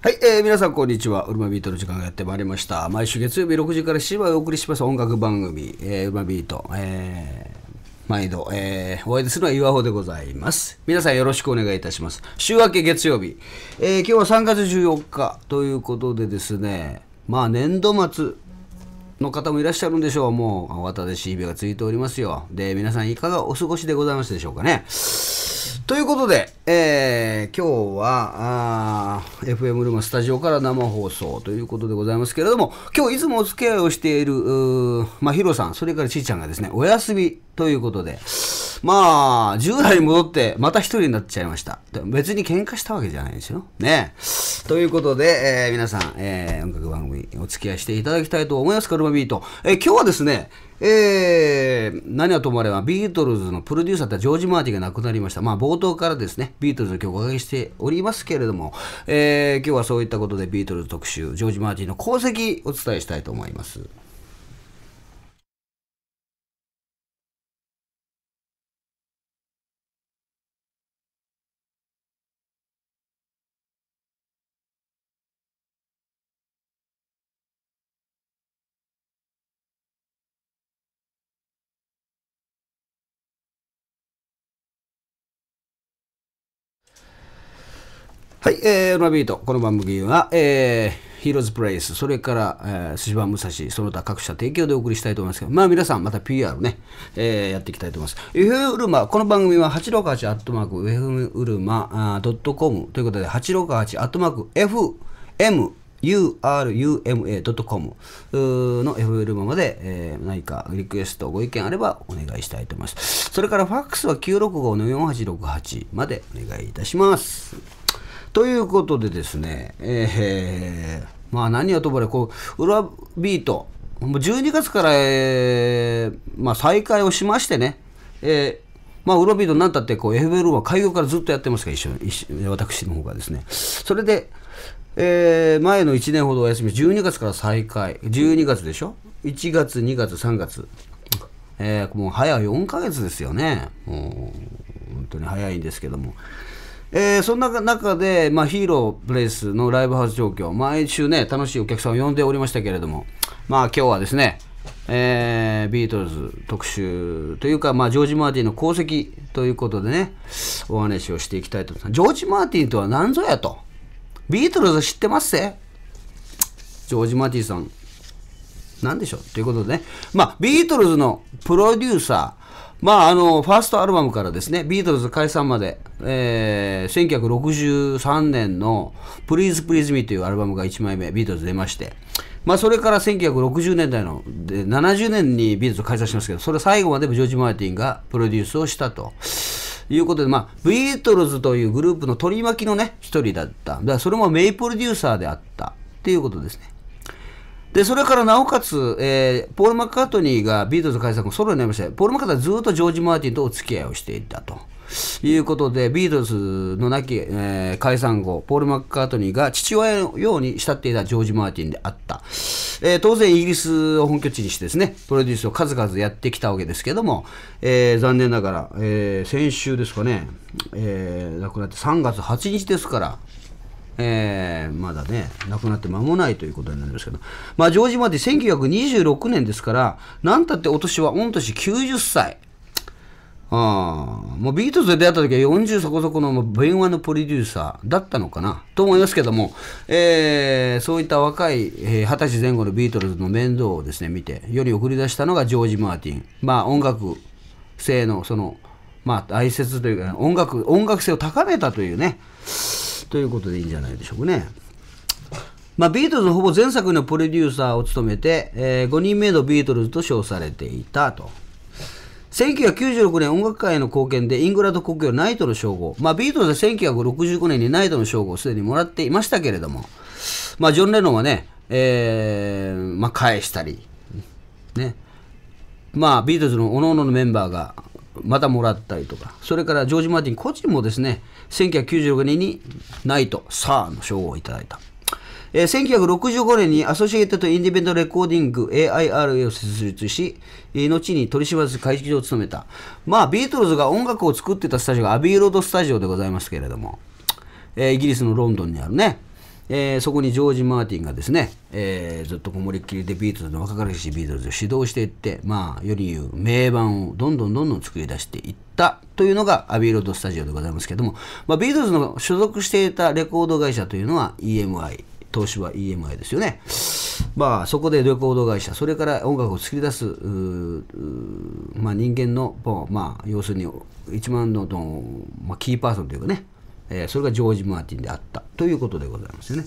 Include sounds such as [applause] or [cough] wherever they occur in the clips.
はい、えー、皆さんこんにちは。ウルマビートの時間がやってまいりました。毎週月曜日6時から7時までお送りします音楽番組、えー、ウルマビート。えー毎度、えー、お会いするのは岩穂でございます。皆さんよろしくお願いいたします。週明け月曜日、えー、今日は3月14日ということでですね、まあ年度末の方もいらっしゃるんでしょう。もう、慌ただしい日々がついておりますよ。で、皆さんいかがお過ごしでございますでしょうかね。ということで、えー、今日は、FM ルーマスタジオから生放送ということでございますけれども、今日いつもお付き合いをしている、まあ、ヒロさん、それからちーちゃんがですね、お休みということで、まあ、10代に戻って、また一人になっちゃいました。別に喧嘩したわけじゃないですよ。ね。ということで、えー、皆さん、えー、音楽番組お付き合いしていただきたいと思います、カルマビート。えー、今日はですね、えー、何はともあればビートルズのプロデューサーだったジョージ・マーティが亡くなりました。まあ冒頭からですね、ビートルズの曲をおかけしておりますけれども、えー、今日はそういったことでビートルズ特集、ジョージ・マーティの功績お伝えしたいと思います。はい、えー、ラビート、この番組は、えー、ヒーローズプレイス、それから、えー、寿司番武蔵、その他各社提供でお送りしたいと思いますけど、まあ皆さんまた PR ね、えー、やっていきたいと思います。FM うルマ、この番組は八六八アットマーク、ウェフ FM うドットコムということで、八六八アットマーク、FM uruma.com の FL まで、えー、何かリクエスト、ご意見あればお願いしたいと思います。それからファックスは965の4868までお願いいたします。ということでですね、えー、まあ何はともあれ、こう、裏ビート、もう12月から、えー、まあ再開をしましてね、えー、まあ、ウロビードになったってこう FBL は開業からずっとやってますから一緒一緒私の方がですねそれで、えー、前の1年ほどお休み12月から再開12月でしょ1月2月3月、えー、もう早4ヶ月ですよねもう本当に早いんですけどもえー、そんな中で、まあ、ヒーロープレイスのライブハウス状況、毎週ね、楽しいお客さんを呼んでおりましたけれども、まあ、今日はですね、えー、ビートルズ特集というか、まあ、ジョージ・マーティンの功績ということでね、お話をしていきたいと思います。ジョージ・マーティンとは何ぞやと。ビートルズ知ってますぜジョージ・マーティンさん、何でしょうということでね、まあ、ビートルズのプロデューサー、まあ、あの、ファーストアルバムからですね、ビートルズ解散まで、えー、1963年の Please Please Me というアルバムが1枚目、ビートルズ出まして、まあ、それから1960年代の、で70年にビートルズ解散しますけど、それ最後までジョージ・マーティンがプロデュースをしたと。いうことで、まあ、ビートルズというグループの取り巻きのね、一人だった。だからそれもメイプロデューサーであった。っていうことですね。でそれからなおかつ、えー、ポール・マッカートニーがビートルズ解散後ソロになりましたポール・マッカートニーはずっとジョージ・マーティンとお付き合いをしていたということでビートルズの亡き、えー、解散後ポール・マッカートニーが父親のように慕っていたジョージ・マーティンであった、えー、当然イギリスを本拠地にしてですねプロデュースを数々やってきたわけですけども、えー、残念ながら、えー、先週ですかね、えー、亡くなって3月8日ですからえー、まだね、亡くなって間もないということになりますけど、まあ、ジョージ・マーティ1926年ですから、なんたってお年は御年90歳。あもうビートルズで出会った時は40そこそこの電話のプロデューサーだったのかなと思いますけども、えー、そういった若い、えー、歳前後のビートルズの面倒をですね見てより送り出したのがジョージ・マーティン、まあ、音楽性のその、まあ、愛切というか音楽音楽性を高めたというねということでいいんじゃないでしょうかね。まあ、ビートルズほぼ前作のプロデューサーを務めて、えー、5人目のビートルズと称されていたと。1996年音楽界への貢献でイングランド国境ナイトの称号。まあ、ビートルズは1965年にナイトの称号をすでにもらっていましたけれども、まあ、ジョン・レノンはね、えー、まあ、返したり、ね。まあ、ビートルズの各々のメンバーがまたもらったりとか、それからジョージ・マーティン個人もですね、1 9 9 6年にナイト・サーの賞をいただいた。えー、1965年にアソシエイッとインディペンドレコーディング AIRA を設立し、後に取締役会議長を務めた。まあ、ビートルズが音楽を作ってたスタジオがアビーロードスタジオでございますけれども、えー、イギリスのロンドンにあるね、えー、そこにジョージ・マーティンがですね、えー、ずっとこもりっきりでビートルズの若かりしビートルズを指導していって、まあ、より言う名盤をどんどんどんどん作り出していったというのがアビーロード・スタジオでございますけども、まあ、ビートルズの所属していたレコード会社というのは EMI 東芝 EMI ですよね。まあ、そこでレコード会社、それから音楽を作り出す、まあ、人間の、まあ、要するに一万のの、まあ、キーパーソンというかね、えー、それがジョージ・マーティンであったということでございますよね。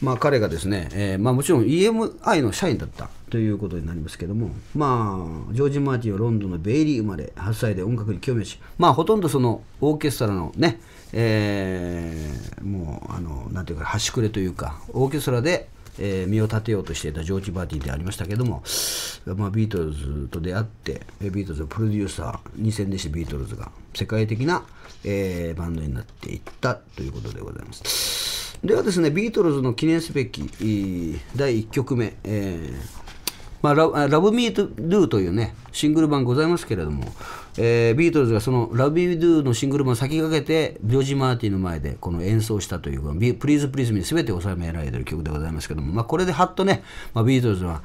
まあ、彼がですね、えー、まあ、もちろん EMI の社員だったということになりますけども、まあ、ジョージ・マーティンはロンドンのベイリー生まれ、8歳で音楽に興味をし、まあ、ほとんどそのオーケストラのね、えー、もうあの、なんていうか、端くれというか、オーケストラでえー、身を立てようとしていたジョージ・バーティーでありましたけども、まあ、ビートルズと出会って、ビートルズのプロデューサー2000 0してビートルズが世界的な、えー、バンドになっていったということでございます。ではですね、ビートルズの記念すべき第1曲目、えーまあ、ララブ・ミート・ドゥというね、シングル版ございますけれども、えー、ビートルズがその「ラビー・ドゥ」のシングルも先駆けてジョージ・マーティンの前でこの演奏したというか「プリーズ・プリズム」に全て収められてる曲でございますけども、まあ、これでハッとね、まあ、ビートルズは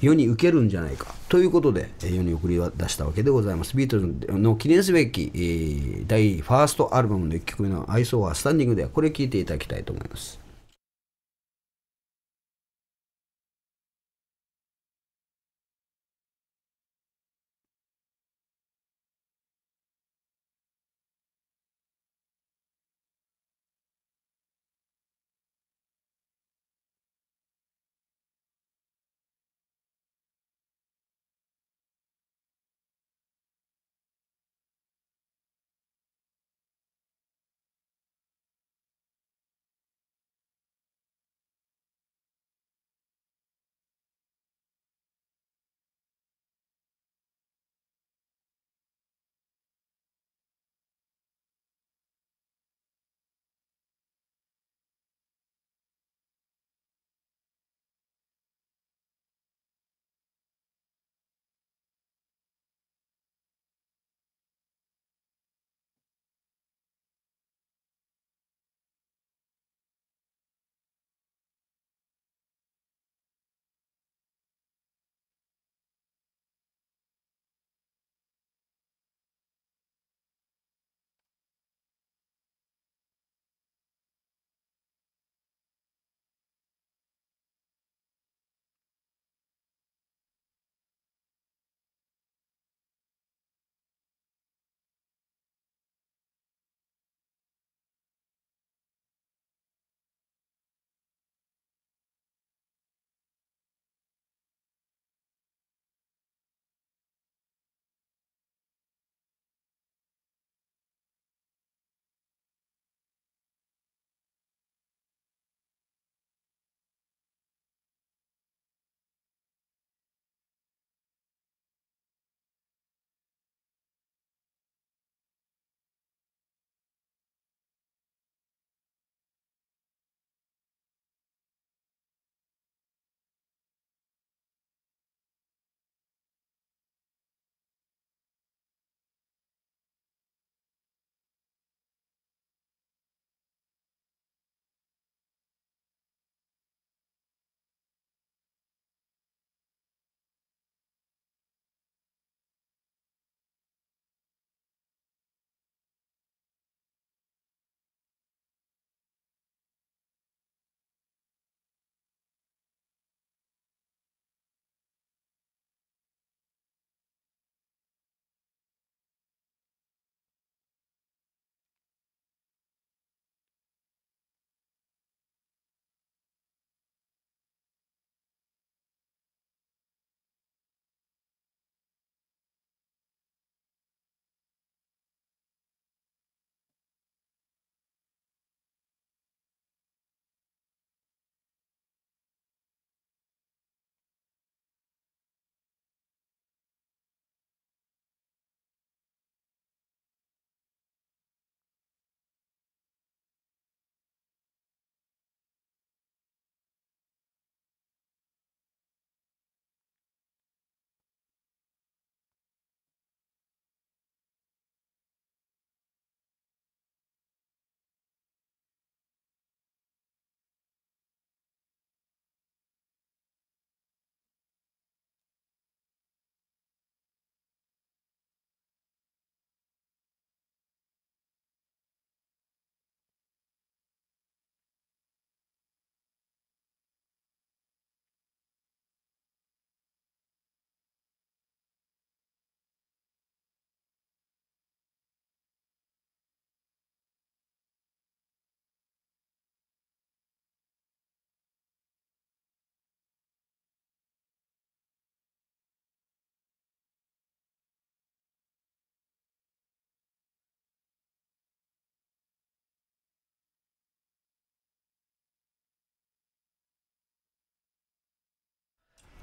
世に受けるんじゃないかということで世に送り出したわけでございますビートルズの記念すべき、えー、第ファーストアルバムの1曲目の「愛想はスタンディング」ではこれ聴いていただきたいと思います。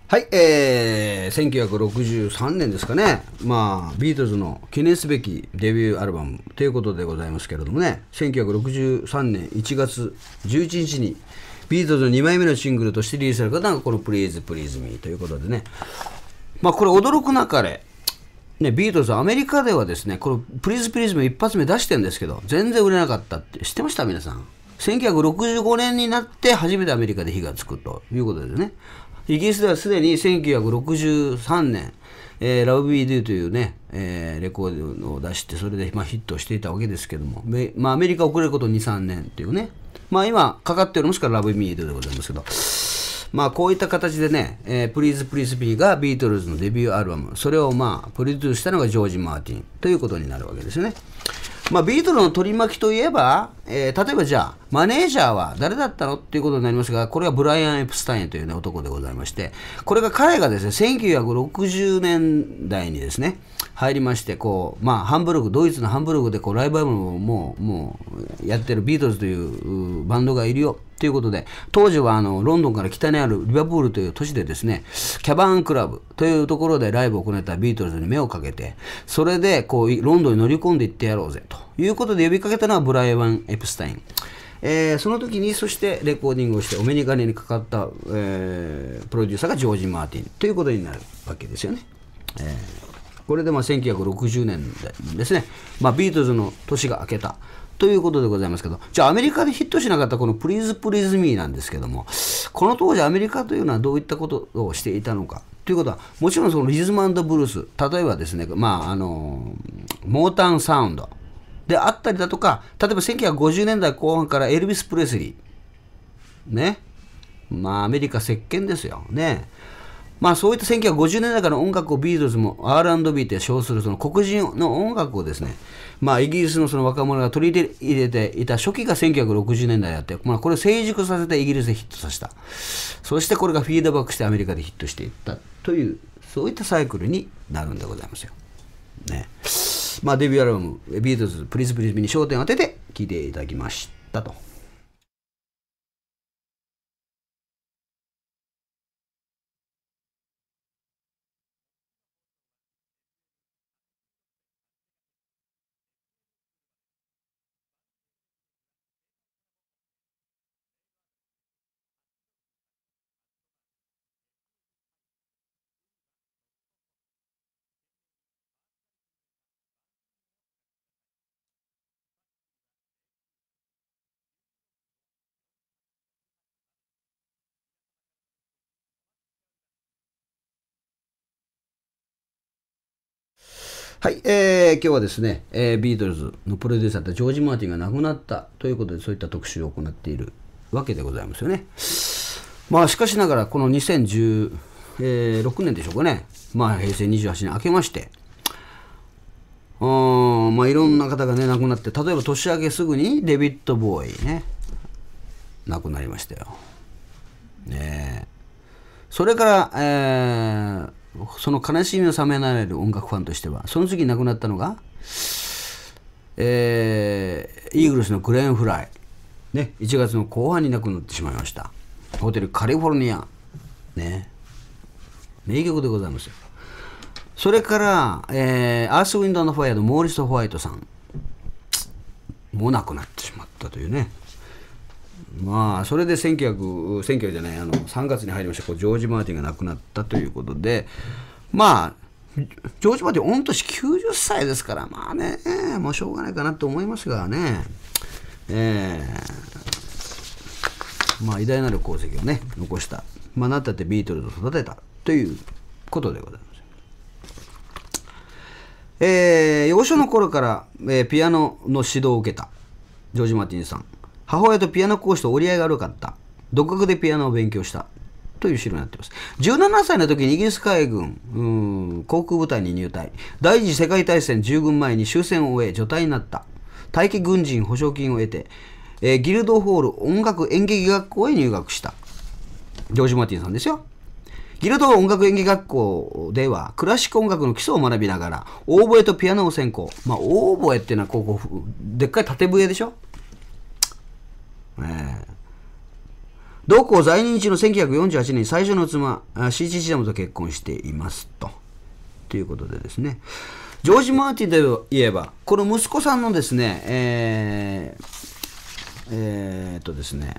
はい、えー、1963年ですかね、まあ、ビートルズの記念すべきデビューアルバムということでございますけれどもね、1963年1月11日に、ビートルズの2枚目のシングルとしてリリースされたのが、この Please Please Me ということでね、まあ、これ、驚くなかれ、ね、ビートルズ、アメリカではですね、この Please Please Me 一発目出してるんですけど、全然売れなかったって、知ってました皆さん。1965年になって初めてアメリカで火がつくということですね。イギリスではすでに1963年、えー、ラブビーデュというね、えー、レコードを出して、それで、まあ、ヒットしていたわけですけども、まあ、アメリカ遅れること2、3年というね、まあ、今、かかっておりますから、ラブビーデュでございますけど、まあ、こういった形でね、えー、プリーズ・プリーズ・ビーがビートルズのデビューアルバム、それをまあ、プロデュースしたのがジョージ・マーティンということになるわけですよね。まあ、ビートルの取り巻きといえば、えー、例えばじゃあ、マネージャーは誰だったのっていうことになりますが、これはブライアン・エプスタインという、ね、男でございまして、これが彼がですね、1960年代にですね、入りまして、こう、まあ、ハンブルグ、ドイツのハンブルグでこうライバルももうやってるビートルズというバンドがいるよということで、当時はあのロンドンから北にあるリバプールという都市でですね、キャバンクラブというところでライブを行ったビートルズに目をかけて、それでこうロンドンに乗り込んでいってやろうぜということで呼びかけたのはブライアン・エプスタイン。えー、その時にそしてレコーディングをしてお目に金にかかった、えー、プロデューサーがジョージ・マーティンということになるわけですよね。えー、これでまあ1960年ですね、まあ、ビートルズの年が明けた。ということでございますけど、じゃあアメリカでヒットしなかったこのプリズプリズミーなんですけども、この当時アメリカというのはどういったことをしていたのか。ということは、もちろんそのリズムブルース、例えばですね、まあ、あの、モーターンサウンドであったりだとか、例えば1950年代後半からエルビス・プレスリー、ね、まあ、アメリカ石鹸ですよ。ね。まあ、そういった1950年代からの音楽をビートルズも R&B と称するその黒人の音楽をですね、まあ、イギリスのその若者が取り入れていた初期が1960年代であって、まあ、これを成熟させてイギリスでヒットさせたそしてこれがフィードバックしてアメリカでヒットしていったというそういったサイクルになるんでございますよ。ねまあ、デビューアルバム「ビートルズプリズプリズムに焦点を当てて聴いていただきましたと。はい、えー、今日はですね、えー、ビートルズのプロデューサーだったジョージ・マーティンが亡くなったということで、そういった特集を行っているわけでございますよね。まあ、しかしながら、この2016年でしょうかね、まあ、平成28年明けまして、あまあ、いろんな方がね、亡くなって、例えば年明けすぐにデビッド・ボーイね、亡くなりましたよ。ねそれから、えーその悲しみを覚められる音楽ファンとしてはその次亡くなったのが、えー、イーグルスのグレーン・フライ、ね、1月の後半に亡くなってしまいましたホテルカリフォルニアね名曲でございますよそれから、えー、アース・ウィンド・のファイアのモーリス・ホワイトさんも亡くなってしまったというねまあ、それで1900、1 9じゃない、あの3月に入りましてこう、ジョージ・マーティンが亡くなったということで、まあ、ジョージ・マーティン、御年90歳ですから、まあね、もうしょうがないかなと思いますがね、えー、まあ、偉大なる功績をね、残した、まあ、なったってビートルズを育てたということでございます。えー、幼少の頃から、えー、ピアノの指導を受けたジョージ・マーティンさん母親とピアノ講師と折り合いが悪かった。独学でピアノを勉強した。という資料になっています。17歳の時にイギリス海軍航空部隊に入隊。第二次世界大戦従軍前に終戦を終え、除隊になった。待機軍人保証金を得て、えー、ギルドホール音楽演劇学校へ入学した。ジョージ・マーティンさんですよ。ギルド音楽演劇学校ではクラシック音楽の基礎を学びながらオーボエとピアノを専攻まあオーボエっていうのはこうでっかい縦笛でしょえー同校在任中の1948年、最初の妻、シーチジダムと結婚していますと。ということでですね。ジョージ・マーティンといえば、この息子さんのですね、えー、えー、とですね、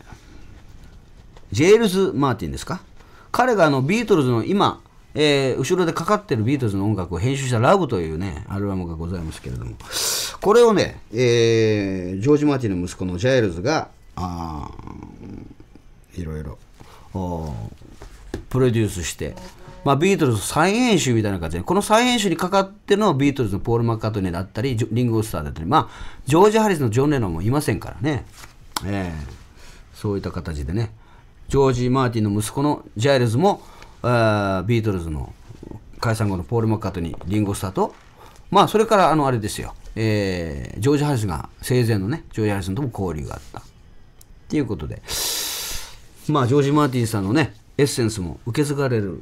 ジェールズ・マーティンですか彼があのビートルズの今、えー、後ろでかかってるビートルズの音楽を編集したラブというね、アルバムがございますけれども、これをね、えー、ジョージ・マーティンの息子のジャイルズが、あいろいろプロデュースして、まあ、ビートルズ再編集みたいな感じでこの再編集にかかってのビートルズのポール・マッカートニーだったりリンゴ・スターだったり、まあ、ジョージ・ハリスのジョン・レノンもいませんからね、えー、そういった形でねジョージ・マーティンの息子のジャイルズもービートルズの解散後のポール・マッカートニーリンゴ・スターと、まあ、それからあのあれですよ、えー、ジョージ・ハリスが生前のねジョージ・ハリスのとも交流があった。っていうことで、まあ、ジョージ・マーティンさんのね、エッセンスも受け継がれる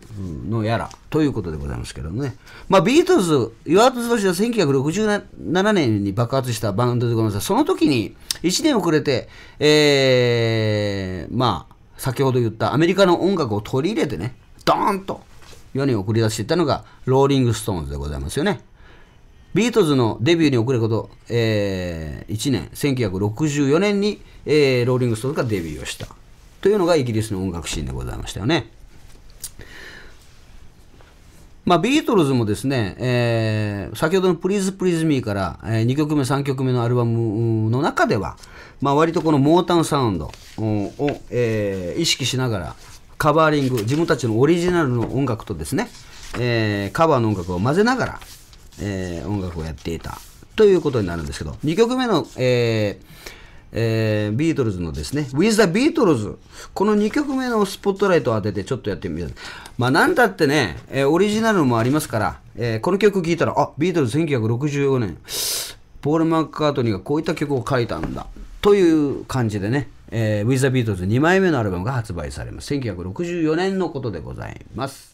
のやらということでございますけどね。まあ、ビートルズ、岩戸としては1967年に爆発したバンドでございますが、その時に1年遅れて、えー、まあ、先ほど言ったアメリカの音楽を取り入れてね、ドーンと世に送り出していったのが、ローリング・ストーンズでございますよね。ビートルズのデビューに遅れること、えー、1年、1964年に、えー、ローリング・ストーンがデビューをした。というのがイギリスの音楽シーンでございましたよね。まあ、ビートルズもですね、えー、先ほどの「プリズ・プリズ・ミー」から、えー、2曲目3曲目のアルバムの中では、まあ、割とこのモータウンサウンドを、えー、意識しながらカバーリング自分たちのオリジナルの音楽とですね、えー、カバーの音楽を混ぜながらえー、音楽をやっていたということになるんですけど、2曲目の、えーえー、ビートルズのですね、With the Beatles。この2曲目のスポットライトを当ててちょっとやってみた。まあなんだってね、えー、オリジナルもありますから、えー、この曲聴いたら、あ、ビートルズ1965年、ポール・マッカートニーがこういった曲を書いたんだ。という感じでね、えー、With the Beatles2 枚目のアルバムが発売されます。1964年のことでございます。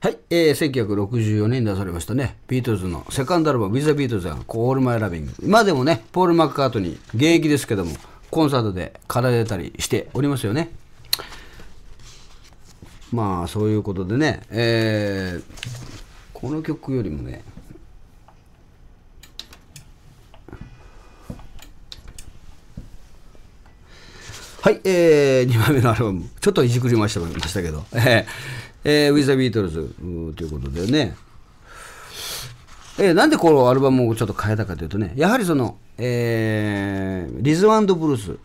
はい、えー、1964年に出されましたね、ビートルズのセカンドアルバム、ウィザ・ビートルズが、コール・マイ・ラビング。今でもね、ポール・マッカートニー、現役ですけども、コンサートで奏でたりしておりますよね。まあ、そういうことでね、えー、この曲よりもね、はい、えー、2枚目のアルバム、ちょっといじくりましたましたけど、えーえー、ウィ t ー the b e ということでね、えー、なんでこのアルバムをちょっと変えたかというとね、やはりその、えー、リズムブルース、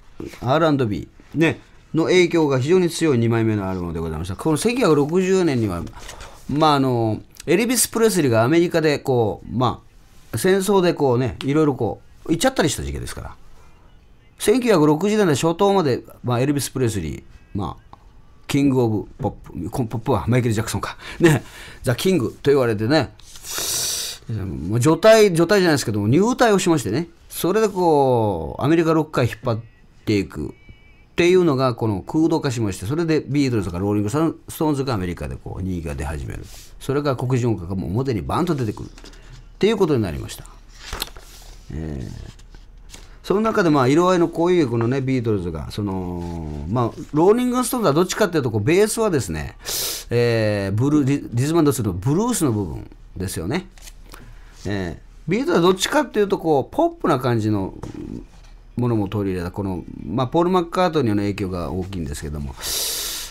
R&B、ね、の影響が非常に強い2枚目のアルバムでございました。この1960年には、まあ、あの、エリビス・プレスリーがアメリカでこう、まあ、戦争でこうね、いろいろこう、行っちゃったりした時期ですから。1960年代初頭まで、まあ、エルビス・プレスリー、まあ、キング・オブ・ポップ、ポップはマイケル・ジャクソンか。ね、ザ・キングと言われてね、もう除隊、除隊じゃないですけども、入隊をしましてね、それでこう、アメリカ6回引っ張っていくっていうのがこの空洞化しましてそれでビートルズとかローリング・ストーンズがアメリカでこう2位が出始めるそれが黒人音楽がもう表にバンと出てくるっていうことになりました、えーその中でまあ色合いのこういうこのねビートルズがそのまあローリング・ストーンズはどっちかっていうとこうベースはですね、えー、ブルリリズムするとブルースの部分ですよね、えー、ビートルズはどっちかっていうとこうポップな感じのものも取り入れたこの、まあ、ポール・マッカートニーの影響が大きいんですけども、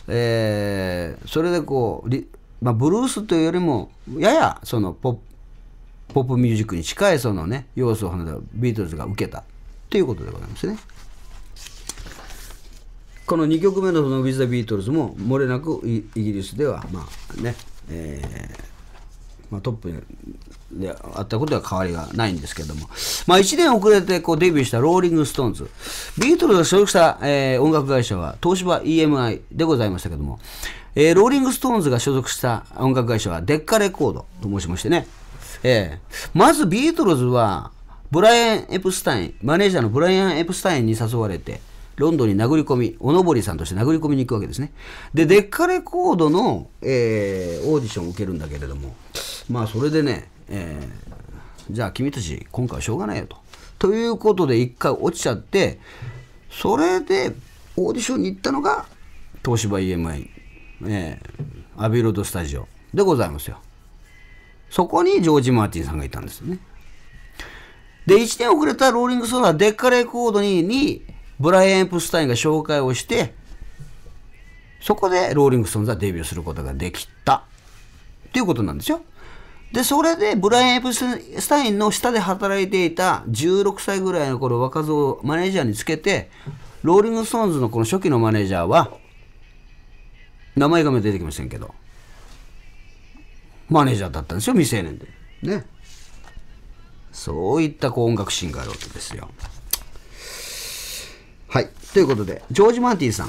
えそれでこうまあ、ブルースというよりもややそのポップポップミュージックに近いそのね要素をビートルズが受けたということでございますね。この2曲目のその With the Beatles ももれなくイギリスではまあね、えーまあ、トップであったことは変わりがないんですけども、まあ、1年遅れてこうデビューしたローリング・ストーンズビートルズが所属した、えー、音楽会社は東芝 EMI でございましたけども、えー、ローリング・ストーンズが所属した音楽会社はデッカレコードと申しましてね、えー、まずビートルズはブライアン・エプスタイン、マネージャーのブライアン・エプスタインに誘われて、ロンドンに殴り込み、おのぼりさんとして殴り込みに行くわけですね。で、デッカレコードの、えー、オーディションを受けるんだけれども、まあ、それでね、えー、じゃあ君たち、今回はしょうがないよと。ということで、一回落ちちゃって、それでオーディションに行ったのが、東芝 EMI、えー、アビロードスタジオでございますよ。そこにジョージ・マーティンさんがいたんですよね。で、1年遅れたローリング・ストーンはデッカレコードににブライアン・エプスタインが紹介をして、そこでローリング・ストーンズはデビューすることができた。っていうことなんですよ。で、それでブライアン・エプスタインの下で働いていた16歳ぐらいの頃若造をマネージャーにつけて、ローリング・ストーンズのこの初期のマネージャーは、名前が出てきませんけど、マネージャーだったんですよ、未成年で。ね。そういったこう音楽シーンがあるわけですよ。はい。ということで、ジョージ・マーティンさん。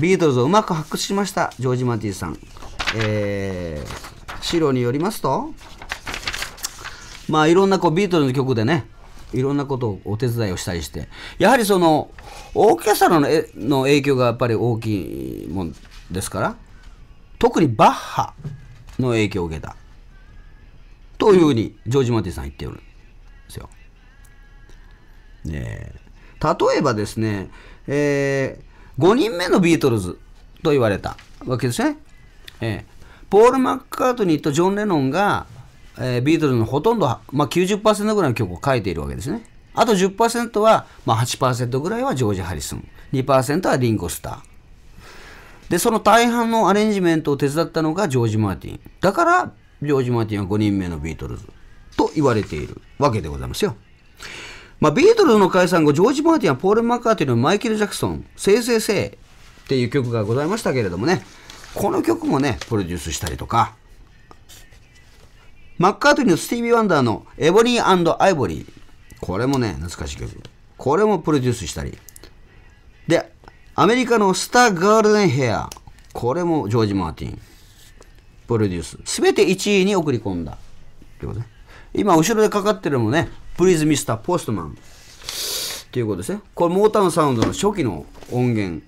ビートルズをうまく発掘しました、ジョージ・マーティンさん。えー、資料によりますと、まあいろんなこうビートルズの曲でね、いろんなことをお手伝いをしたりして、やはりその、オーケストラのの影響がやっぱり大きいもんですから、特にバッハの影響を受けた。というふうに、ジョージ・マーティンさん言っておる。えー、例えばですね、えー、5人目のビートルズと言われたわけですね。えー、ポール・マッカートニーとジョン・レノンが、えー、ビートルズのほとんど、まあ、90%ぐらいの曲を書いているわけですね。あと10%は、まあ8、ぐらいはジョージ・ハリスン、2%はリンゴ・スター。で、その大半のアレンジメントを手伝ったのがジョージ・マーティン。だから、ジョージ・マーティンは5人目のビートルズと言われているわけでございますよ。まあ、ビートルズの解散後、ジョージ・マーティンはポール・マッカーティのマイケル・ジャクソン、せいせいせいっていう曲がございましたけれどもね、この曲もね、プロデュースしたりとか、マッカートニーのスティービー・ワンダーのエボニーアイボリー、これもね、懐かしい曲。これもプロデュースしたり。で、アメリカのスター・ガールデン・ヘア、これもジョージ・マーティン、プロデュース。すべて1位に送り込んだ。ね。今、後ろでかかってるのもね、プリーズミスターポストマンっていうことですね。これモータウンサウンドの初期の音源。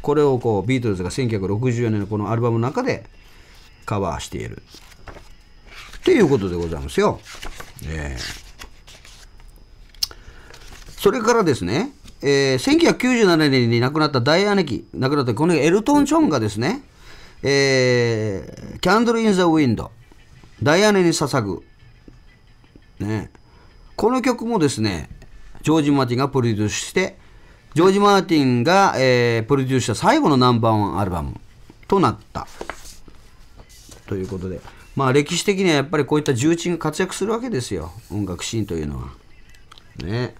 これをこうビートルズが1964年のこのアルバムの中でカバーしている。っていうことでございますよ。えー、それからですね、えー、1997年に亡くなった大姉貴、亡くなったこのエルトン・ジョンがですね、えー、キャンドル・イン・ザ・ウィンド、ダイアネに捧ぐ、ね、この曲もですね、ジョージ・マーティンがプロデュースして、ジョージ・マーティンが、えー、プロデュースした最後のナンバーワンアルバムとなった。ということで、まあ歴史的にはやっぱりこういった重鎮が活躍するわけですよ、音楽シーンというのは。ね。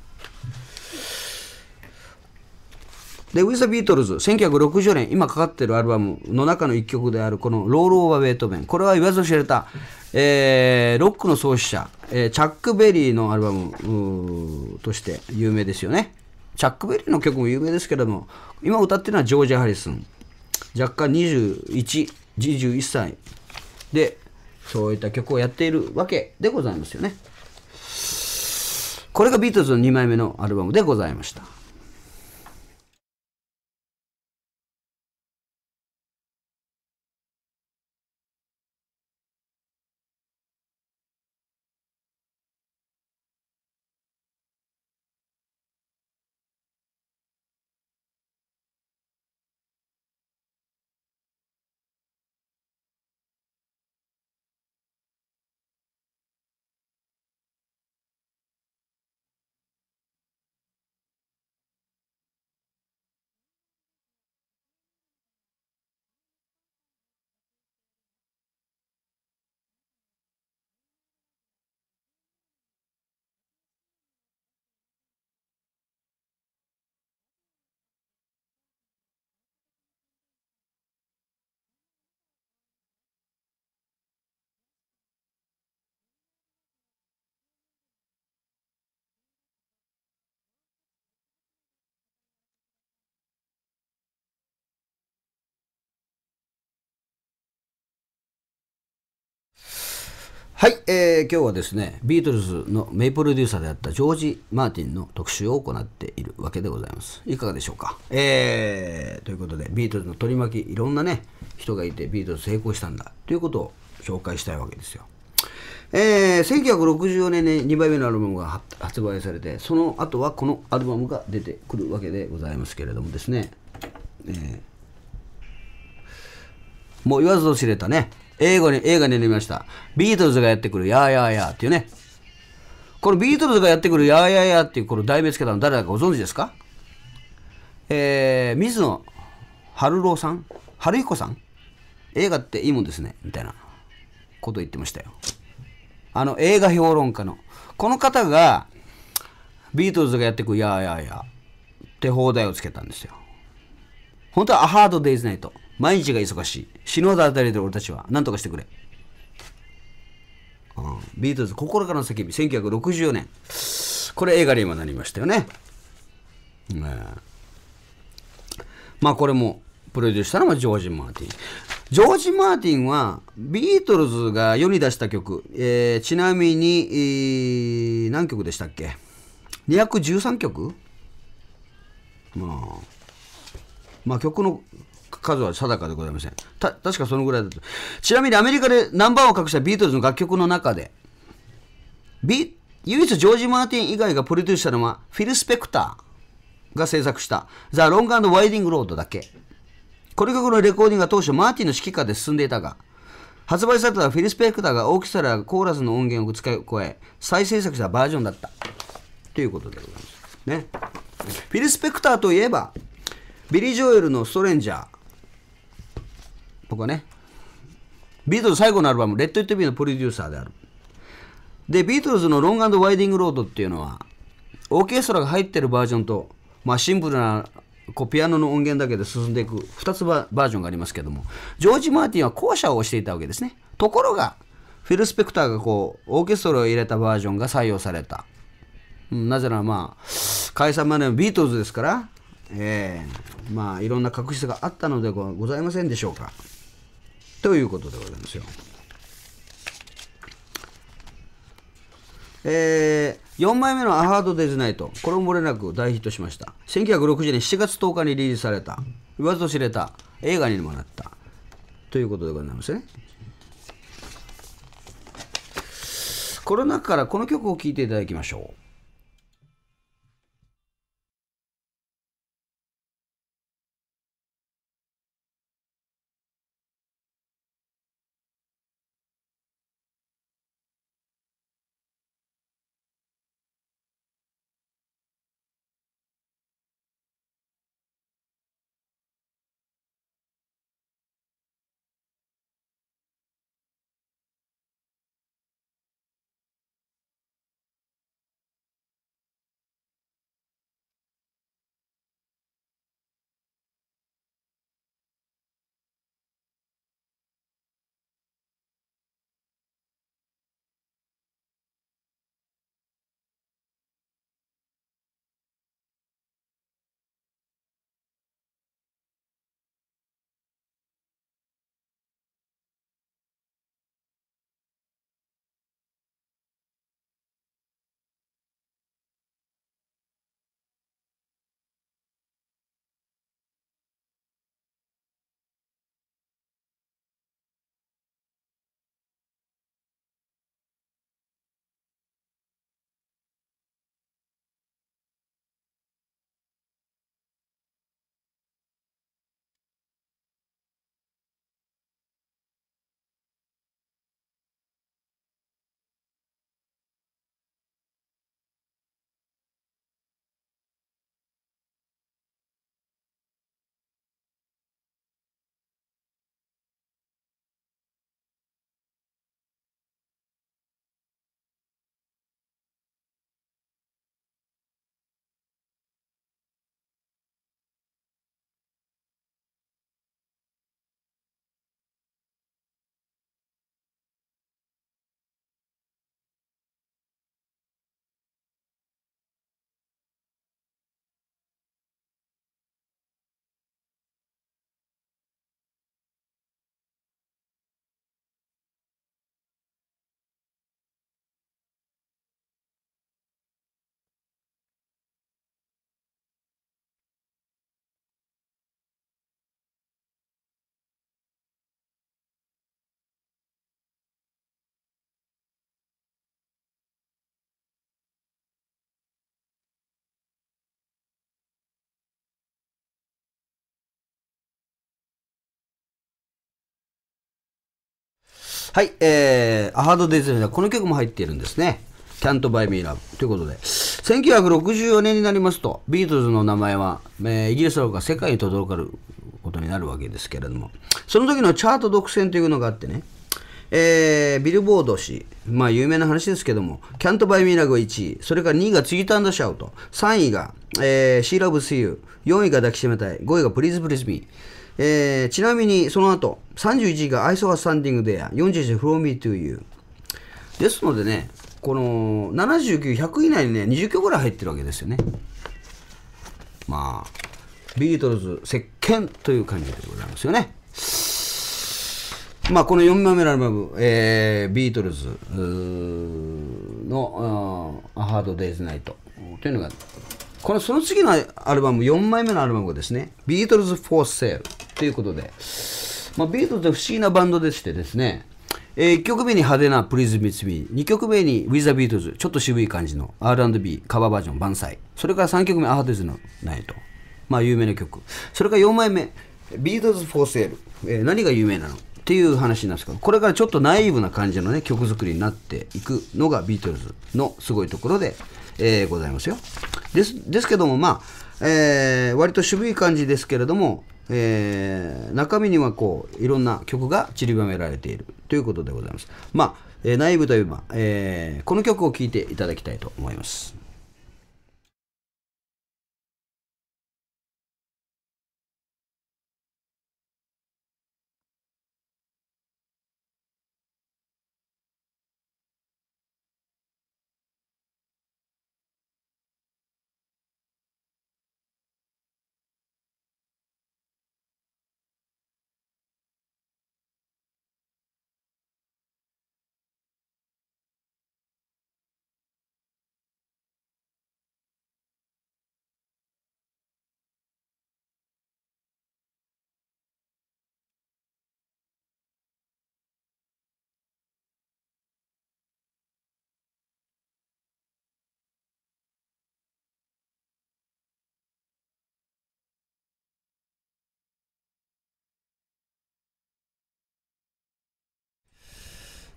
で、ウィザ・ビートルズ、1960年、今かかっているアルバムの中の一曲である、このロール・オーバー・ベートベン。これは言わず知れた、えー、ロックの創始者、えー、チャック・ベリーのアルバムとして有名ですよね。チャック・ベリーの曲も有名ですけども、今歌ってるのはジョージ・ハリスン。若干21、21歳で、そういった曲をやっているわけでございますよね。これがビートルズの2枚目のアルバムでございました。はい、えー、今日はですね、ビートルズの名プロデューサーであったジョージ・マーティンの特集を行っているわけでございます。いかがでしょうか。えー、ということで、ビートルズの取り巻き、いろんなね、人がいてビートルズ成功したんだということを紹介したいわけですよ。えー、1964年に2枚目のアルバムが発売されて、その後はこのアルバムが出てくるわけでございますけれどもですね、えー、もう言わずと知れたね、映画に、映画になりました。ビートルズがやってくる、やーやーやーっていうね。このビートルズがやってくる、やーやーやーっていう、この題名つけたの誰だかご存知ですかえー、水野春郎さん春彦さん映画っていいもんですね。みたいなこと言ってましたよ。あの、映画評論家の。この方が、ビートルズがやってくる、やーやーやーって放題をつけたんですよ。本当は、アハードデイズナイト。毎日が忙しい。死ぬほど与たりで俺たちは、何とかしてくれ。うん、ビートルズ、心からの叫び、1964年。これ映画に今なりましたよね。うん、まあこれも、プロデュースしたのはジョージ・マーティン。ジョージ・マーティンは、ビートルズが世に出した曲、えー、ちなみに、えー、何曲でしたっけ ?213 曲まあ、まあ曲の数は定かでございません。た、確かそのぐらいだと。ちなみにアメリカでナンバーを隠したビートルズの楽曲の中で、ビ、唯一ジョージ・マーティン以外がプロデュースしたのは、フィル・スペクターが制作した、ザ・ロング・アンド・ワイディング・ロードだけ。この曲のレコーディングは当初マーティンの指揮下で進んでいたが、発売されたのはフィル・スペクターがオーケストラやコーラスの音源を使い越え、再制作したバージョンだった。ということでございます。ね。フィル・スペクターといえば、ビリー・ジョエルのストレンジャー、僕はね。ビートルズ最後のアルバム、レッド・イット・ビーのプロデューサーである。で、ビートルズのロングワイディング・ロードっていうのは、オーケストラが入ってるバージョンと、まあ、シンプルなこうピアノの音源だけで進んでいく2つバージョンがありますけども、ジョージ・マーティンは後者をしていたわけですね。ところが、フィル・スペクターがこう、オーケストラを入れたバージョンが採用された。なぜならまあ、解散までのビートルズですから、えー、まあ、いろんな確執があったのでございませんでしょうか。ということでございますよ。えー、4枚目の「アハード・デイズ・ナイト」これも漏れなく大ヒットしました1960年7月10日にリリースされた言わずと知れた映画にもなったということでございますねこの中からこの曲を聴いていただきましょうはい、えー、アハードディズムではこの曲も入っているんですね。Can't Buy Me Love ということで、1964年になりますと、ビートルズの名前は、えー、イギリスのほか世界に轟かることになるわけですけれども、その時のチャート独占というのがあってね、えー、ビルボード誌、まあ有名な話ですけども、Can't Buy Me Love が1位、それから2位がツイードシャウト、3位が、えー、She Loves You、4位が抱きしめたい、5位が Please Please e えー、ちなみにその後、31位が I saw a standing there、41位 from me to you。ですのでね、この79、100以内にね、20曲ぐらい入ってるわけですよね。まあ、ビートルズ、石鹸という感じでございますよね。まあ、この4枚目のアルバム、えー、ビートルズの、うん、ハードデイズナイトというのがこのその次のアルバム、4枚目のアルバムがですね、ビートルズ・フォー・セールということで、まあ、ビートルズは不思議なバンドでしてですね、えー、1曲目に派手なプリズミツミ2曲目に With the Beatles ちょっと渋い感じの R&B カバーバージョン万歳、それから3曲目アーティズのナイトまあ有名な曲それから4枚目ビートルズ・フォー・セール、えー、何が有名なのっていう話なんですけどこれからちょっとナイーブな感じのね曲作りになっていくのがビートルズのすごいところでえー、ございますよ。です、ですけども、まあ、えー、割と渋い感じですけれども、えー、中身にはこう、いろんな曲が散りばめられているということでございます。まあ、え内部といえば、えー、この曲を聴いていただきたいと思います。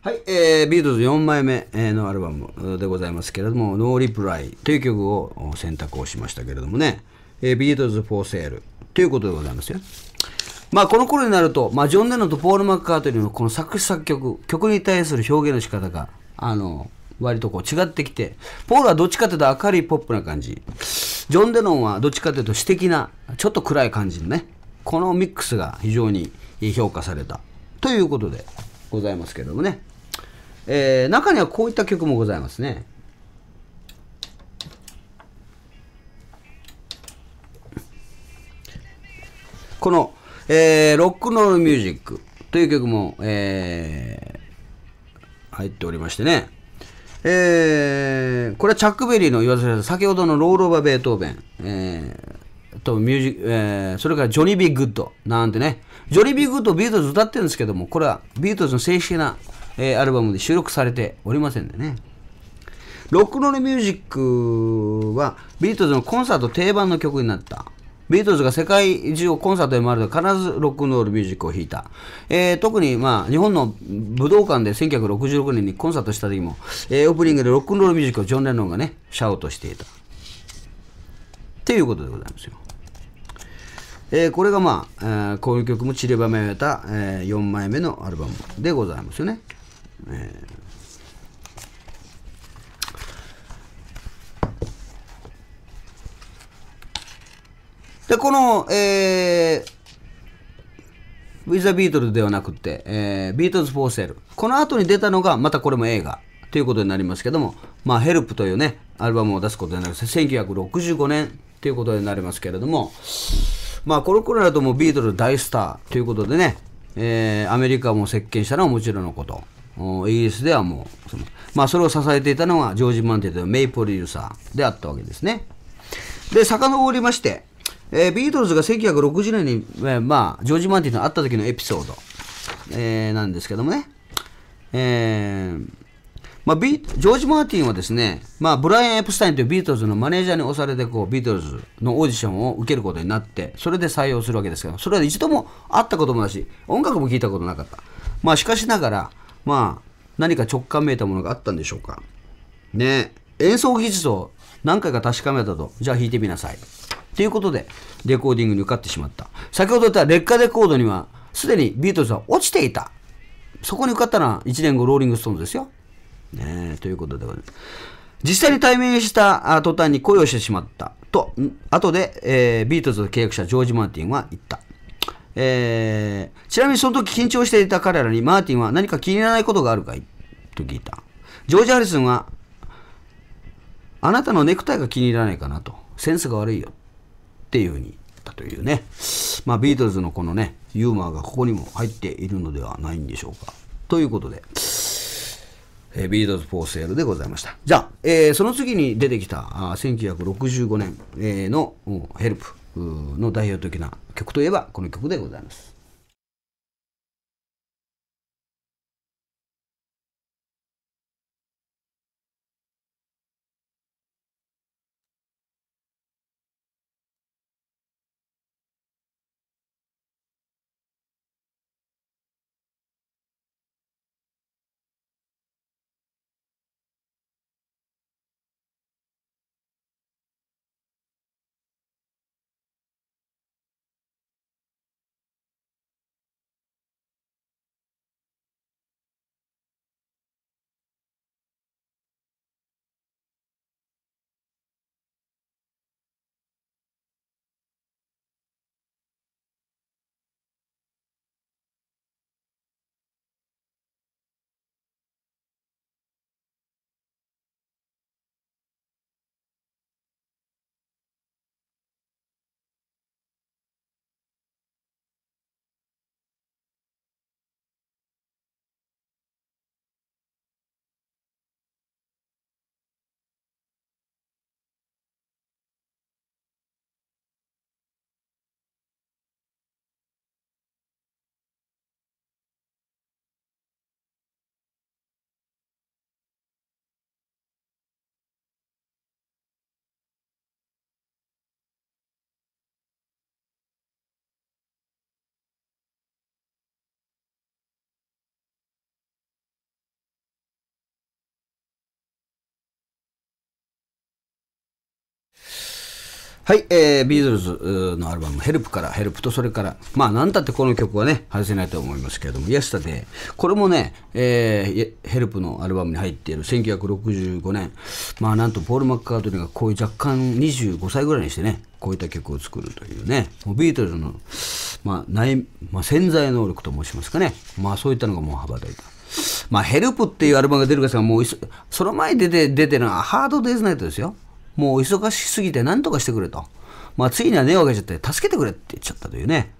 はい、えー、ビートルズ4枚目のアルバムでございますけれども、ノーリプライという曲を選択をしましたけれどもね、えー、ビートルズフォーセールということでございますよ。まあ、この頃になると、まあ、ジョン・デノンとポール・マッカートニーのこの作詞作曲、曲に対する表現の仕方が、あの、割とこう違ってきて、ポールはどっちかというと明るいポップな感じ、ジョン・デノンはどっちかというと詩的な、ちょっと暗い感じのね、このミックスが非常に評価されたということでございますけどもね。えー、中にはこういった曲もございますね。この、えー、ロックンロールミュージックという曲も、えー、入っておりましてね。えー、これはチャック・ベリーの言わせ先ほどのロール・オー・ベートーベン、えー、とミュージえー、それからジョニー・ビー・グッドなんてね、ジョニー・ビー・グッドビートルズ歌ってるんですけども、これはビートルズの正式なえー、アルバムで収録されておりませんでね。ロックロールミュージックはビートルズのコンサート定番の曲になった。ビートルズが世界中をコンサートで回ると必ずロックンロールミュージックを弾いた。えー、特に、まあ、日本の武道館で1966年にコンサートした時も、えー、オープニングでロックンロールミュージックをジョン・レノンがね、シャウトしていた。っていうことでございますよ。えー、これがまあ、えー、こういう曲も散りばめられた、えー、4枚目のアルバムでございますよね。ねでこの、えー、ウィザ・ビートルズではなくて、えー、ビートルズ・フォーセル。この後に出たのが、またこれも映画ということになりますけども、まあ、ヘルプというね、アルバムを出すことになります。1965年ということになりますけれども、まあ、この頃だともうビートルズ大スターということでね、えー、アメリカも席巻したのはもちろんのこと。イギリスではもうその、まあ、それを支えていたのがジョージ・マンティという名プロデューサーであったわけですね。で、遡りまして、えー、ビートルズが1960年に、えー、まあ、ジョージ・マンティと会った時のエピソード、えー、なんですけどもね、えーまあ、ビジョージ・マーティンはですね、まあ、ブライアン・エプスタインというビートルズのマネージャーに押されてこうビートルズのオーディションを受けることになってそれで採用するわけですけどそれは一度も会ったこともなし音楽も聴いたことなかった、まあ、しかしながらまあ、何か直感めいたものがあったんでしょうか。ね演奏技術を何回か確かめたと。じゃあ弾いてみなさい。ということで、レコーディングに受かってしまった。先ほど言った劣化レコードには、すでにビートルズは落ちていた。そこに受かったのは1年後、ローリングストーンズですよ。ねということでございます。実際に対面した途端に恋をしてしまった。と、後で、えー、ビートルズの契約者、ジョージ・マーティンは言った。えー、ちなみにその時緊張していた彼らにマーティンは何か気に入らないことがあるかいと聞いた。ジョージ・ハリスンは、あなたのネクタイが気に入らないかなと。センスが悪いよ。っていうふうに言ったというね。まあ、ビートルズのこのね、ユーモアがここにも入っているのではないんでしょうか。ということで、えー、ビートルズ・フォーセールでございました。じゃあ、えー、その次に出てきたあ1965年、えー、のヘルプ。の代表的な曲といえばこの曲でございます。はい、えー、ビートルズのアルバム、ヘルプから、ヘルプとそれから、まあ、なんたってこの曲はね、外せないと思いますけれども、イエスタで、これもね、えー、ヘルプのアルバムに入っている1965年、まあ、なんとポール・マッカートニーがこういう若干25歳ぐらいにしてね、こういった曲を作るというね、もうビートルズの、まあい、まあ、潜在能力と申しますかね、まあ、そういったのがもう幅ばいた。まあ、ヘルプっていうアルバムが出るかさ、もう、その前に出て、出てるのは、ハードデイズナイトですよ。もう忙しすぎて何とかしてくれと。まあ、ついには根を上げちゃって助けてくれって言っちゃったというね。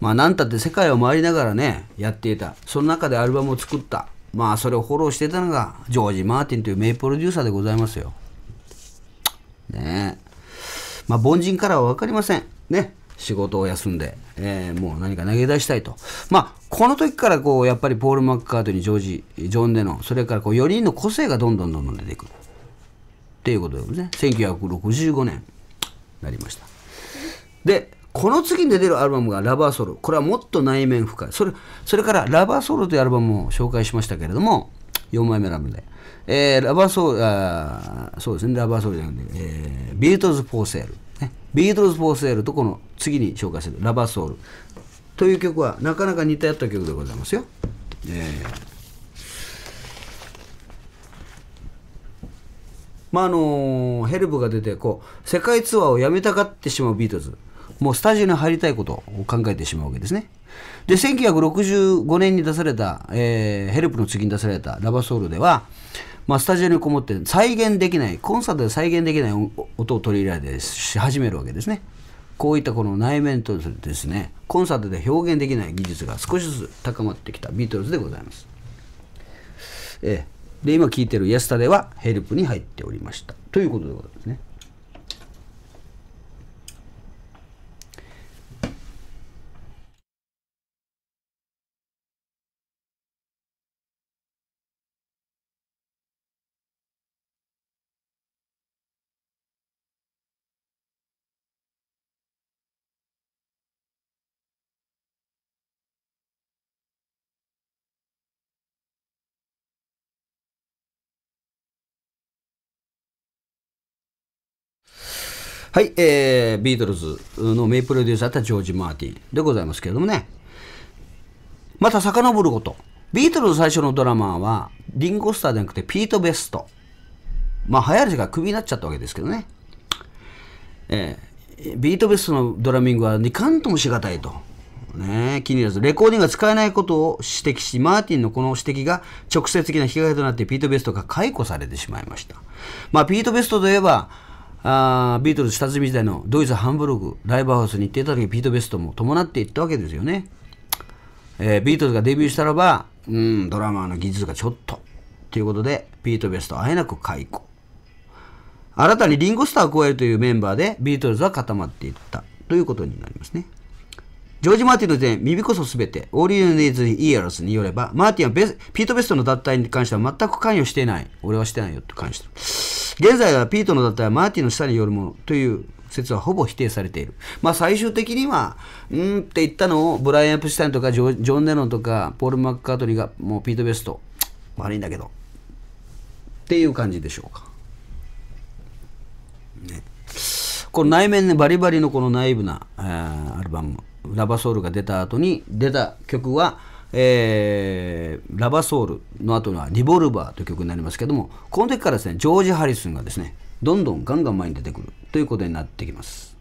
まあ、なんたって世界を回りながらね、やっていた。その中でアルバムを作った。まあ、それをフォローしてたのが、ジョージ・マーティンという名プロデューサーでございますよ。ねえ。まあ、凡人からは分かりません。ね。仕事を休んで、えー、もう何か投げ出したいと。まあ、この時からこう、やっぱりポール・マッカートにジョージ、ジョン・デノン、それからこう、4人の個性がどんどんどんどん出てくる。っていうことでね、1965年なりました。で、この次に出てるアルバムがラバーソロ。これはもっと内面深い。それ、それからラバーソロというアルバムを紹介しましたけれども、4枚目ラブで。えー、ラバーソロ、あそうですね、ラバーソロじゃなくて、えー、ビートルズ・フォーセール。ね、ビートルズ・フォーセールとこの次に紹介するラバーソウルという曲はなかなか似たやった曲でございますよ。えーまああのヘルプが出てこう世界ツアーをやめたがってしまうビートルズもうスタジオに入りたいことを考えてしまうわけですねで1965年に出された、えー、ヘルプの次に出された「ラバソウル」では、まあ、スタジオにこもって再現できないコンサートで再現できない音を取り入れらし始めるわけですねこういったこの内面とですねコンサートで表現できない技術が少しずつ高まってきたビートルズでございます。ええで、今聞いてるイエスタではヘルプに入っておりました。ということでございますね。はい、えー、ビートルズの名プロデューサーだったジョージ・マーティンでございますけれどもね。また遡ること。ビートルズ最初のドラマーは、リンゴスターじゃなくてピート・ベスト。まあ、流行るがかクビになっちゃったわけですけどね。えー、ビート・ベストのドラミングはかんともしがたいと。ね、気に入らず、レコーディングが使えないことを指摘し、マーティンのこの指摘が直接的な被害となって、ピート・ベストが解雇されてしまいました。まあ、ピート・ベストといえば、あビートルズ下積み時代のドイツ・ハンブルグライブハウスに行っていた時ピート・ベストも伴っていったわけですよね、えー、ビートルズがデビューしたらばうんドラマーの技術がちょっとということでピート・ベストあえなく解雇新たにリンゴスターを超えるというメンバーでビートルズは固まっていったということになりますねジョージ・マーティンの前、耳こそすべて、オーリーネイズ・イエラスによれば、マーティンはピート・ベストの脱退に関しては全く関与していない。俺はしてないよって関して現在はピートのったはマーティンの下によるものという説はほぼ否定されている。まあ、最終的には、うんって言ったのを、ブライアン・プシュタインとかジョ、ジョン・ネノンとか、ポール・マッカートニーが、もうピート・ベスト、悪いんだけど、っていう感じでしょうか。ね。この内面ね、バリバリのこのナイブな、アルバム、ラバソウルが出た後に出た曲は、えー、ラバソウルの後のはリボルバーという曲になりますけども、この時からですね、ジョージ・ハリスンがですね、どんどんガンガン前に出てくるということになってきます。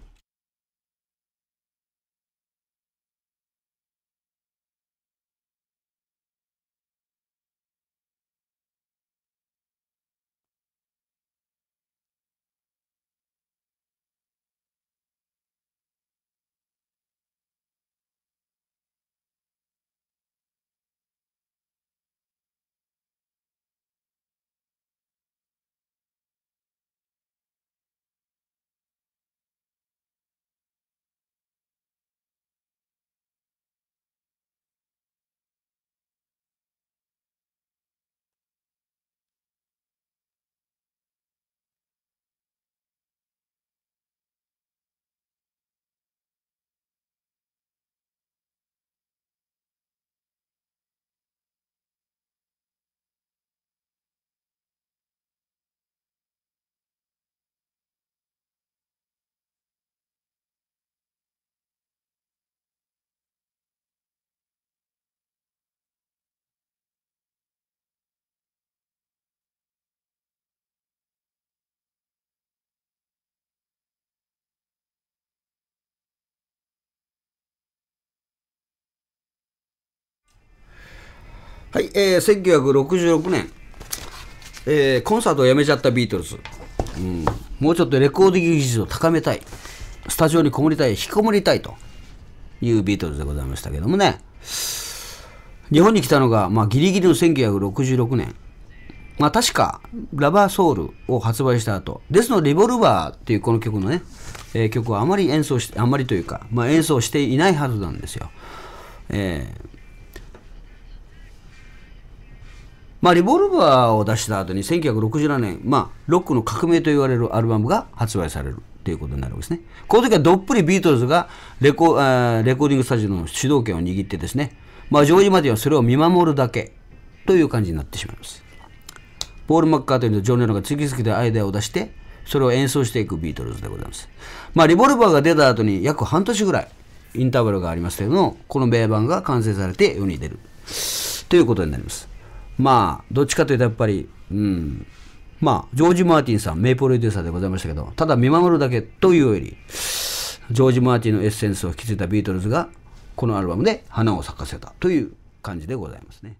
はい、えー、1966年、えー、コンサートをやめちゃったビートルズ、うん、もうちょっとレコーディング技術を高めたい、スタジオにこもりたい、引きこもりたいというビートルズでございましたけどもね、日本に来たのが、まあ、ギリギリの1966年、まあ、確か、ラバーソウルを発売した後、ですので、リボルバーっていうこの曲のね、えー、曲はあまり演奏して、あまりというか、まあ、演奏していないはずなんですよ。えー、まあ、リボルバーを出した後に1967年、まあ、ロックの革命と言われるアルバムが発売されるということになるわけですね。この時はどっぷりビートルズがレコレコーディングスタジオの主導権を握ってですね、まあ、ジョージ・マティはそれを見守るだけという感じになってしまいます。ポール・マッカートニーとジョン・レノンが次々とアイデアを出して、それを演奏していくビートルズでございます。まあ、リボルバーが出た後に約半年ぐらい、インターバルがありますけれども、この名盤が完成されて世に出るということになります。まあ、どっちかというとやっぱり、うん、まあ、ジョージ・マーティンさん、メイプロデューサーでございましたけど、ただ見守るだけというより、ジョージ・マーティンのエッセンスを引き継いだビートルズが、このアルバムで花を咲かせたという感じでございますね。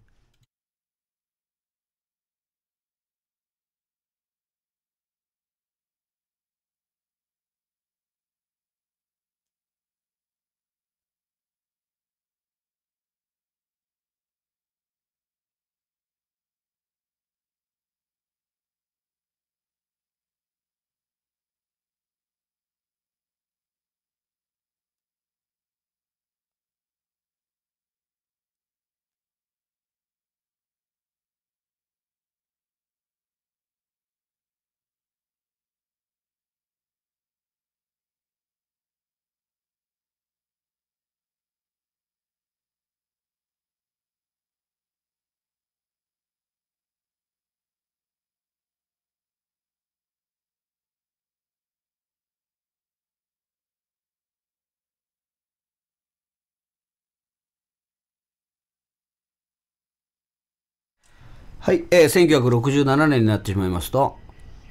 はい、えー、1967年になってしまいますと、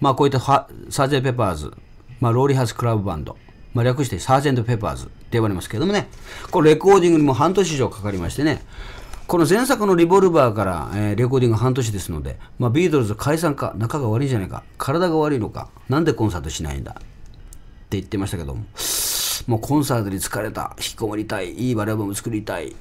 まあ、こういったサージェント・ペパーズ、まあ、ローリーハウス・クラブバンド、まあ、略してサージェント・ペパーズって呼ばれますけどもね、これレコーディングにも半年以上かかりましてね、この前作のリボルバーから、えー、レコーディング半年ですので、まあ、ビートルズ解散か、仲が悪いんじゃないか、体が悪いのか、なんでコンサートしないんだって言ってましたけども、もうコンサートに疲れた、引きこもりたい、いいバレーボー作りたい、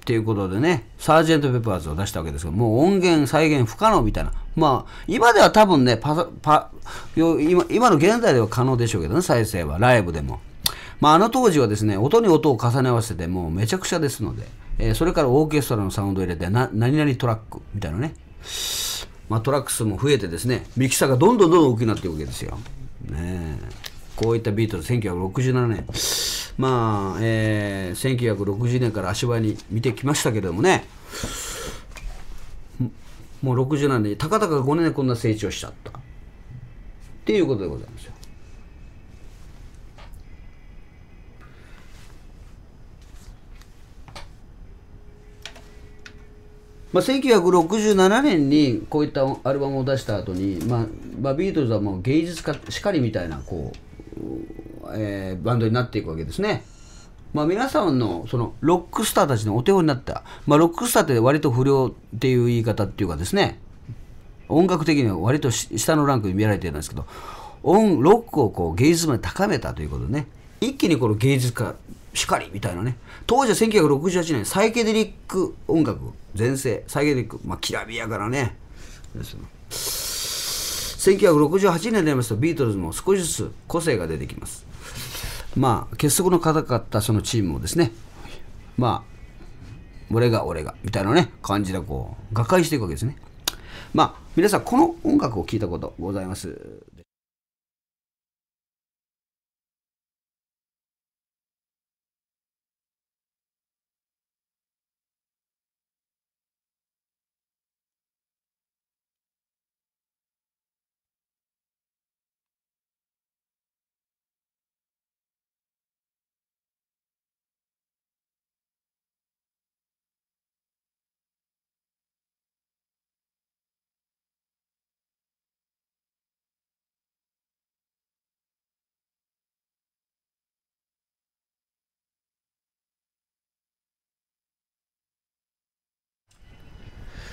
っていうことでね、サージェント・ペパーズを出したわけですけど、もう音源再現不可能みたいな。まあ、今では多分ね、パパ今今の現在では可能でしょうけどね、再生は、ライブでも。まあ、あの当時はですね、音に音を重ね合わせて、もうめちゃくちゃですので、えー、それからオーケストラのサウンドを入れて、な何々トラックみたいなね、まあ、トラック数も増えてですね、ミキサーがどんどんどんどん大きくなっていくわけですよ。ねえ。こういったビートル1967年まあ、えー、1960年から足早に見てきましたけれどもねもう60なんでたかたか5年でこんな成長しちゃったっていうことでございますよまあ、1967年にこういったアルバムを出した後に、まあまあ、ビートルズはもう芸術家しかりみたいなこうえー、バンドになっていくわけですね。まあ、皆さんのそのロックスターたちのお手本になった、まあ、ロックスターって割と不良っていう言い方っていうかですね音楽的には割と下のランクに見られてるんですけど音ロックをこう芸術まで高めたということでね一気にこの芸術家しかりみたいなね当時は1968年サイケデリック音楽全盛サイケデリックまあきらびやからね1968年になりますとビートルズも少しずつ個性が出てきますまあ、結束の固かったそのチームをですね、まあ、俺が俺がみたいなね、感じでこう、瓦解していくわけですね。まあ、皆さん、この音楽を聴いたことございます。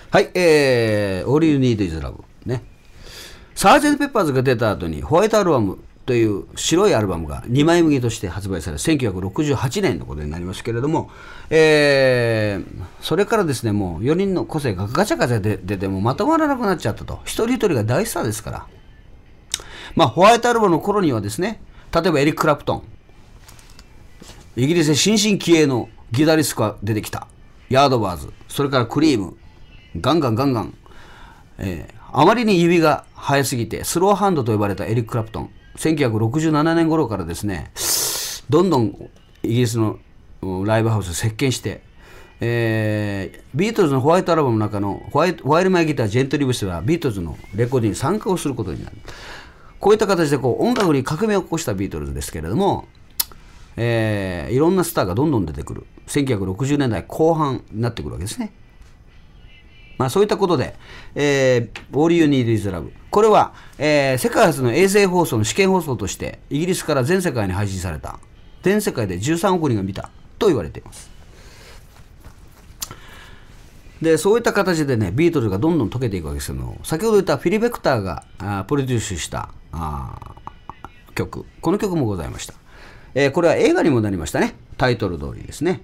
はい、えー、All You Need Is Love。ね。サージェント・ペッパーズが出た後に、ホワイトアルバムという白いアルバムが2枚麦として発売され、1968年のことになりますけれども、えー、それからですね、もう4人の個性がガチャガチャで出てもまとまらなくなっちゃったと。一人一人が大スターですから。まあ、ホワイトアルバムの頃にはですね、例えばエリック・クラプトン。イギリスで新進気鋭のギタリストが出てきた。ヤードバーズ。それからクリーム。ガンガンガンガン、えー、あまりに指が速すぎてスローハンドと呼ばれたエリック・クラプトン1967年頃からですねどんどんイギリスのライブハウスを席巻して、えー、ビートルズのホワイトアルバムの中のホワイホワイルマイギタージェントリブス」はビートルズのレコーディングに参加をすることになるこういった形でこう音楽に革命を起こしたビートルズですけれども、えー、いろんなスターがどんどん出てくる1960年代後半になってくるわけですね。まあ、そういったことで、えー、All You Need is Love。これは、えー、世界初の衛星放送の試験放送として、イギリスから全世界に配信された。全世界で13億人が見たと言われています。で、そういった形でね、ビートルズがどんどん溶けていくわけですけども、先ほど言ったフィリ・ベクターがあープロデュースしたあ曲、この曲もございました。えー、これは映画にもなりましたね。タイトル通りですね。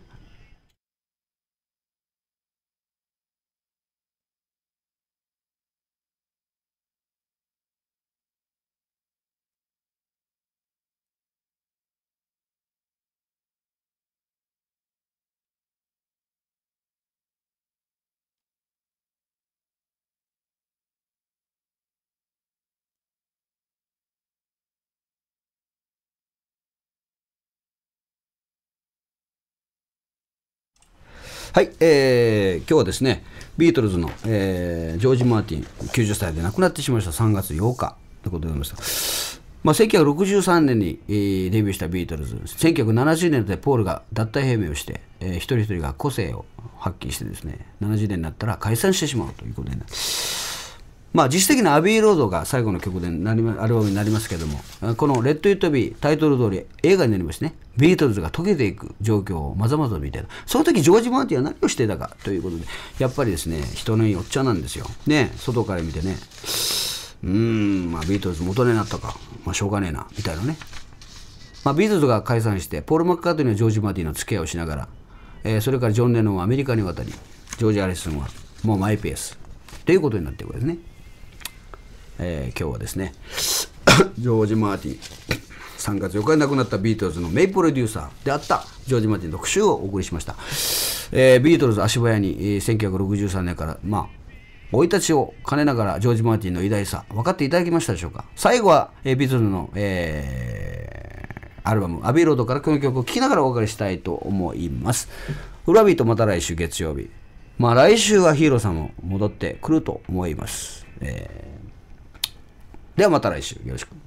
はい、えー、今日はですね、ビートルズの、えー、ジョージ・マーティン、90歳で亡くなってしまいました、3月8日ということでございました。まあ、1963年に、デビューしたビートルズ、1970年でポールが脱退平明をして、えー、一人一人が個性を発揮してですね、70年になったら解散してしまうということになます。まあ、実質的なアビー・ロードが最後の曲でなり、アルバムになりますけども、このレッド・イット・ビー、タイトル通り映画になりますね。ビートルズが溶けていく状況をまざまざみたいな。その時、ジョージ・マーティンは何をしていたかということで、やっぱりですね、人のいいおっちゃんなんですよ。ね、外から見てね、うーん、まあ、ビートルズ元になったか、まあ、しょうがねえな、みたいなね。まあ、ビートルズが解散して、ポール・マッカートニーはジョージ・マーティンの付き合いをしながら、えー、それからジョン・レノンはアメリカに渡り、ジョージ・アリスンはもうマイペース。ということになっていくわけですね。えー、今日はですね [coughs] ジョージ・マーティン3月4日に亡くなったビートルズの名プロデューサーであったジョージ・マーティン特集をお送りしました、えー、ビートルズ足早に、えー、1963年からまあ生い立ちを兼ねながらジョージ・マーティンの偉大さ分かっていただきましたでしょうか最後は、えー、ビートルズの、えー、アルバム「アビーロード」からこの曲を聴きながらお別れしたいと思います裏ビーまた来週月曜日まあ来週はヒーローさんも戻ってくると思います、えーではまた来週よろしく。